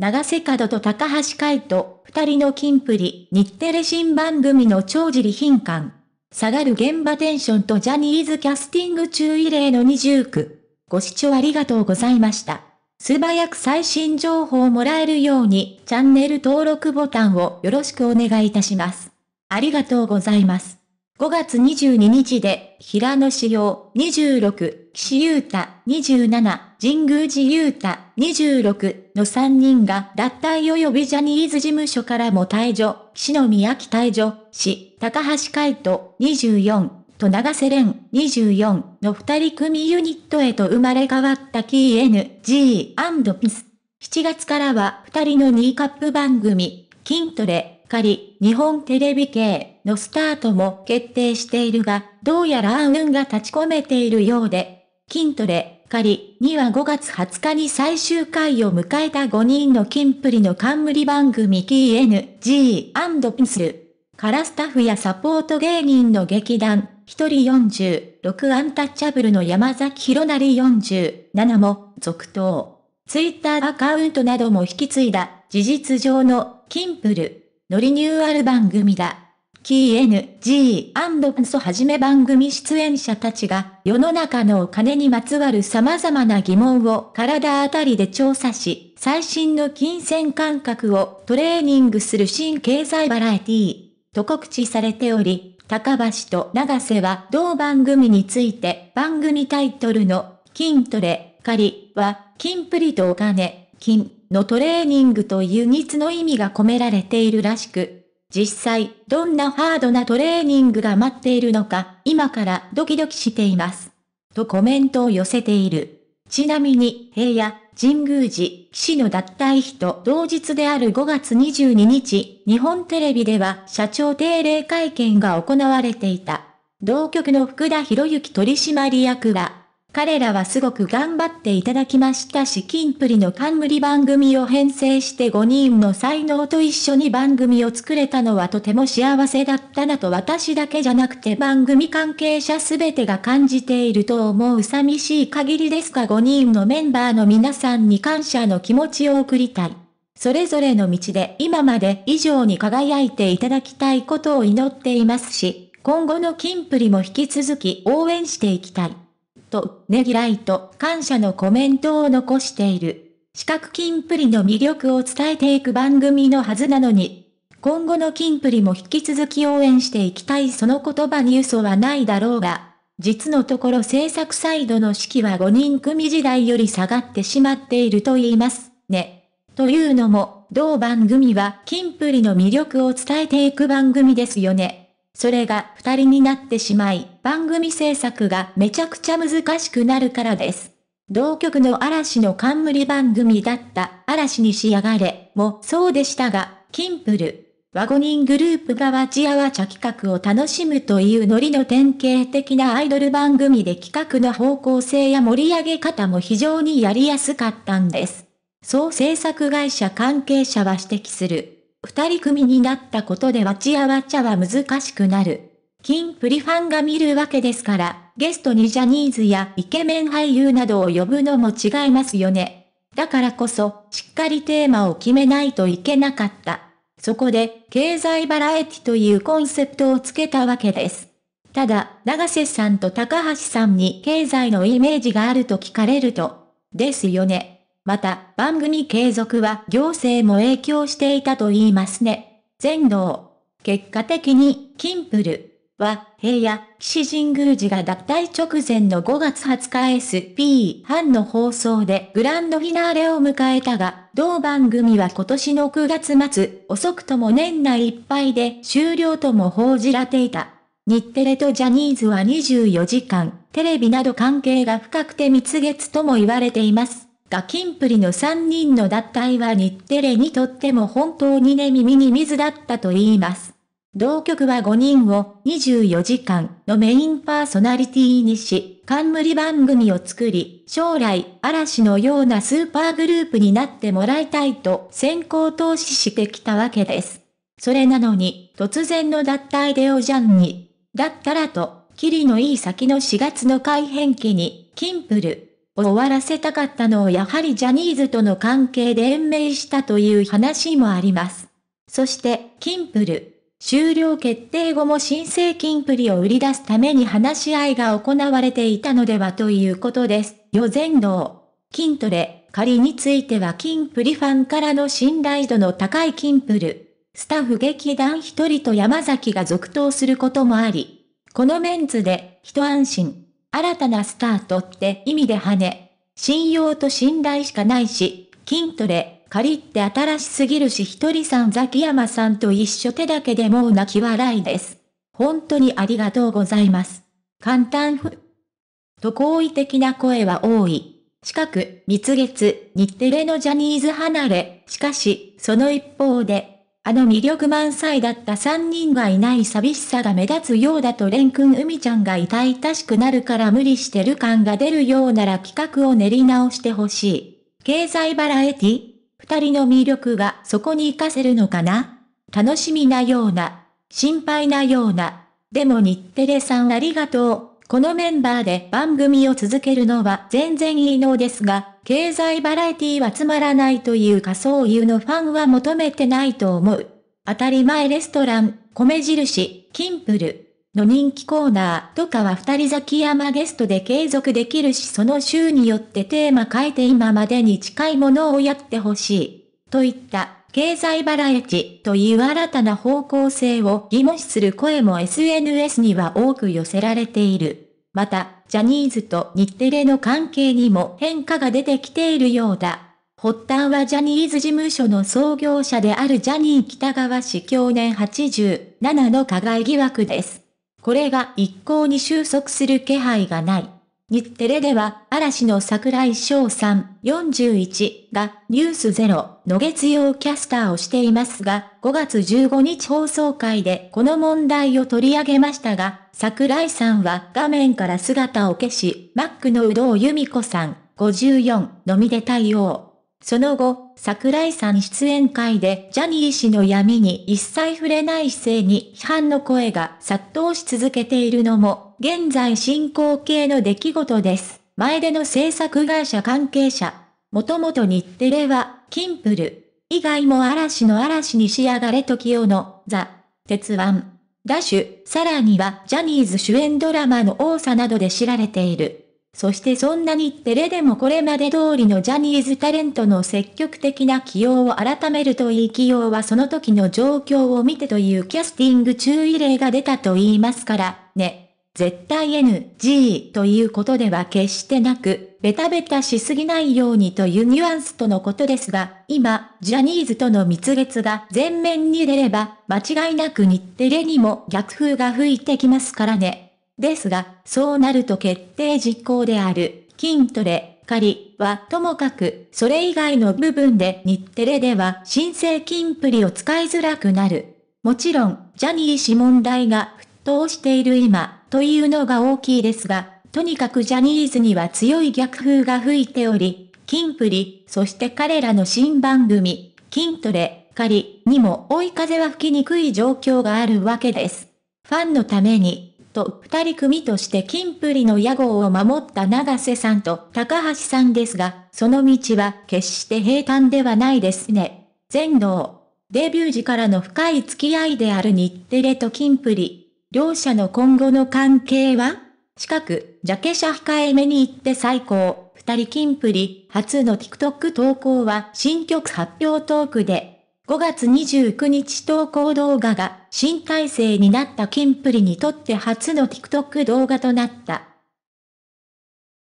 長瀬角と高橋海人、二人の金プリ、日テレ新番組の長尻品館。下がる現場テンションとジャニーズキャスティング注意例の2重区。ご視聴ありがとうございました。素早く最新情報をもらえるように、チャンネル登録ボタンをよろしくお願いいたします。ありがとうございます。5月22日で、平野志耀26、岸優太27、神宮寺優太26の3人が脱退及びジャニーズ事務所からも退場、岸宮城退場し、高橋海人24、と長瀬廉24の二人組ユニットへと生まれ変わったキー NG&PIS。7月からは二人の2カップ番組、筋トレ、かり、日本テレビ系のスタートも決定しているが、どうやら暗雲が立ち込めているようで、筋トレ、仮には5月20日に最終回を迎えた5人の金プリの冠番組 KNG& ピンスル。からスタッフやサポート芸人の劇団、一人46アンタッチャブルの山崎弘成47も続投。ツイッターアカウントなども引き継いだ事実上のキンプル。のリニューアル番組だ。KNG& ソはじめ番組出演者たちが世の中のお金にまつわる様々な疑問を体あたりで調査し、最新の金銭感覚をトレーニングする新経済バラエティーと告知されており、高橋と長瀬は同番組について番組タイトルの筋トレ、狩りは、金プリとお金、金のトレーニングというツの意味が込められているらしく、実際、どんなハードなトレーニングが待っているのか、今からドキドキしています。とコメントを寄せている。ちなみに、平野、神宮寺、騎士の脱退日と同日である5月22日、日本テレビでは社長定例会見が行われていた。同局の福田博之取締役は、彼らはすごく頑張っていただきましたし、キンプリの冠番組を編成して5人の才能と一緒に番組を作れたのはとても幸せだったなと私だけじゃなくて番組関係者すべてが感じていると思う寂しい限りですが5人のメンバーの皆さんに感謝の気持ちを送りたい。それぞれの道で今まで以上に輝いていただきたいことを祈っていますし、今後のキンプリも引き続き応援していきたい。と、ねぎらいと感謝のコメントを残している。四角金プリの魅力を伝えていく番組のはずなのに、今後の金プリも引き続き応援していきたいその言葉に嘘はないだろうが、実のところ制作サイドの指揮は5人組時代より下がってしまっていると言いますね。というのも、同番組は金プリの魅力を伝えていく番組ですよね。それが二人になってしまい、番組制作がめちゃくちゃ難しくなるからです。同局の嵐の冠番組だった嵐に仕上がれもそうでしたが、キンプル。ワゴニングループがわちあわちゃ企画を楽しむというノリの典型的なアイドル番組で企画の方向性や盛り上げ方も非常にやりやすかったんです。そう制作会社関係者は指摘する。二人組になったことでわちゃわちゃは難しくなる。キンプリファンが見るわけですから、ゲストにジャニーズやイケメン俳優などを呼ぶのも違いますよね。だからこそ、しっかりテーマを決めないといけなかった。そこで、経済バラエティというコンセプトをつけたわけです。ただ、長瀬さんと高橋さんに経済のイメージがあると聞かれると、ですよね。また、番組継続は行政も影響していたと言いますね。全能。結果的に、キンプルは、平野、岸神宮寺が脱退直前の5月20日 SP 半の放送でグランドフィナーレを迎えたが、同番組は今年の9月末、遅くとも年内いっぱいで終了とも報じられていた。日テレとジャニーズは24時間、テレビなど関係が深くて蜜月とも言われています。ガキンプリの3人の脱退は日テレにとっても本当にね耳に水だったと言います。同局は5人を24時間のメインパーソナリティにし、冠番組を作り、将来嵐のようなスーパーグループになってもらいたいと先行投資してきたわけです。それなのに、突然の脱退でおじゃんに。だったらと、キリのいい先の4月の改変期に、キンプル、を終わらせたかったのをやはりジャニーズとの関係で延命したという話もあります。そして、キンプル。終了決定後も新生キンプリを売り出すために話し合いが行われていたのではということです。予前能。筋トレ、仮についてはキンプリファンからの信頼度の高いキンプル。スタッフ劇団一人と山崎が続投することもあり、このメンツで一安心。新たなスタートって意味で跳ね。信用と信頼しかないし、筋トレ、借りって新しすぎるしひとりさんザキヤマさんと一緒手だけでもう泣き笑いです。本当にありがとうございます。簡単ふ。と好意的な声は多い。近く、蜜月、日テレのジャニーズ離れ、しかし、その一方で、あの魅力満載だった三人がいない寂しさが目立つようだとレン君海ちゃんが痛々しくなるから無理してる感が出るようなら企画を練り直してほしい。経済バラエティ二人の魅力がそこに活かせるのかな楽しみなような、心配なような、でも日テレさんありがとう。このメンバーで番組を続けるのは全然いいのですが、経済バラエティはつまらないというかそういうのファンは求めてないと思う。当たり前レストラン、米印、キンプル。の人気コーナーとかは二人崎山ゲストで継続できるしその週によってテーマ変えて今までに近いものをやってほしい。といった経済バラエティという新たな方向性を疑問視する声も SNS には多く寄せられている。また、ジャニーズと日テレの関係にも変化が出てきているようだ。発端はジャニーズ事務所の創業者であるジャニー北川氏去年87の加害疑惑です。これが一向に収束する気配がない。日テレでは、嵐の桜井翔さん、41が、ニュース0の月曜キャスターをしていますが、5月15日放送会でこの問題を取り上げましたが、桜井さんは画面から姿を消し、マックの有働由美子さん、54のみで対応。その後、桜井さん出演会でジャニー氏の闇に一切触れない姿勢に批判の声が殺到し続けているのも現在進行形の出来事です。前での制作会社関係者。もともと日テレは、キンプル。以外も嵐の嵐に仕上がれ時代の、ザ、鉄腕、ダッシュ、さらにはジャニーズ主演ドラマの多さなどで知られている。そしてそんな日テレでもこれまで通りのジャニーズタレントの積極的な起用を改めるといい起用はその時の状況を見てというキャスティング注意例が出たと言いますから、ね。絶対 NG ということでは決してなく、ベタベタしすぎないようにというニュアンスとのことですが、今、ジャニーズとの蜜月が前面に出れば、間違いなく日テレにも逆風が吹いてきますからね。ですが、そうなると決定実行である、筋トレ、仮はともかく、それ以外の部分で日テレでは新生金プリを使いづらくなる。もちろん、ジャニー氏問題が沸騰している今、というのが大きいですが、とにかくジャニーズには強い逆風が吹いており、キンプリ、そして彼らの新番組、筋トレ、仮にも追い風は吹きにくい状況があるわけです。ファンのために、と二人組としてキンプリの野号を守った長瀬さんと高橋さんですが、その道は決して平坦ではないですね。全能。デビュー時からの深い付き合いである日テレとキンプリ。両者の今後の関係は近く、ジャケ写控えめに行って最高。二人金プリ、初の TikTok 投稿は新曲発表トークで、5月29日投稿動画が新体制になった金プリにとって初の TikTok 動画となった。